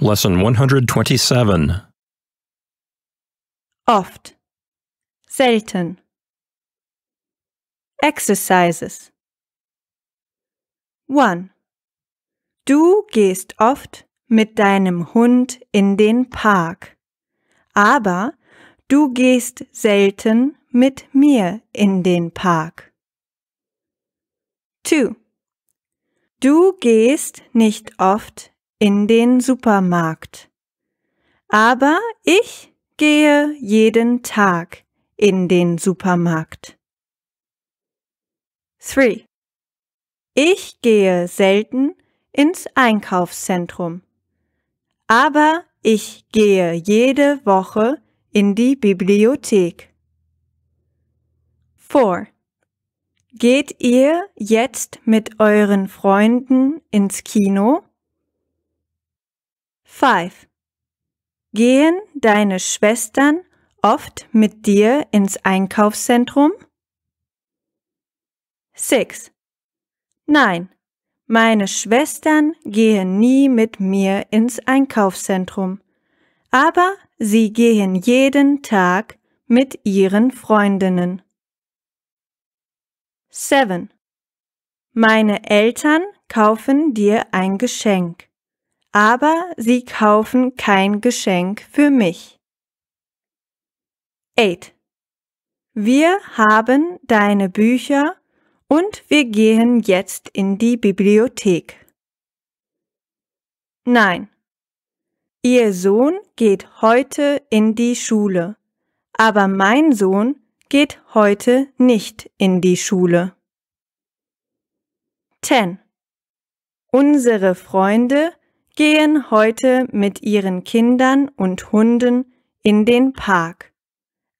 Lesson 127 Oft Selten Exercises 1. Du gehst oft mit deinem Hund in den Park, aber du gehst selten mit mir in den Park. 2. Du gehst nicht oft in den Supermarkt. Aber ich gehe jeden Tag in den Supermarkt. 3. Ich gehe selten ins Einkaufszentrum. Aber ich gehe jede Woche in die Bibliothek. 4. Geht ihr jetzt mit euren Freunden ins Kino? 5. Gehen deine Schwestern oft mit dir ins Einkaufszentrum? 6. Nein, meine Schwestern gehen nie mit mir ins Einkaufszentrum, aber sie gehen jeden Tag mit ihren Freundinnen. 7. Meine Eltern kaufen dir ein Geschenk aber sie kaufen kein Geschenk für mich. 8. Wir haben deine Bücher und wir gehen jetzt in die Bibliothek. 9. Ihr Sohn geht heute in die Schule, aber mein Sohn geht heute nicht in die Schule. 10. Unsere Freunde gehen heute mit ihren Kindern und Hunden in den Park,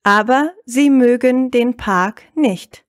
aber sie mögen den Park nicht.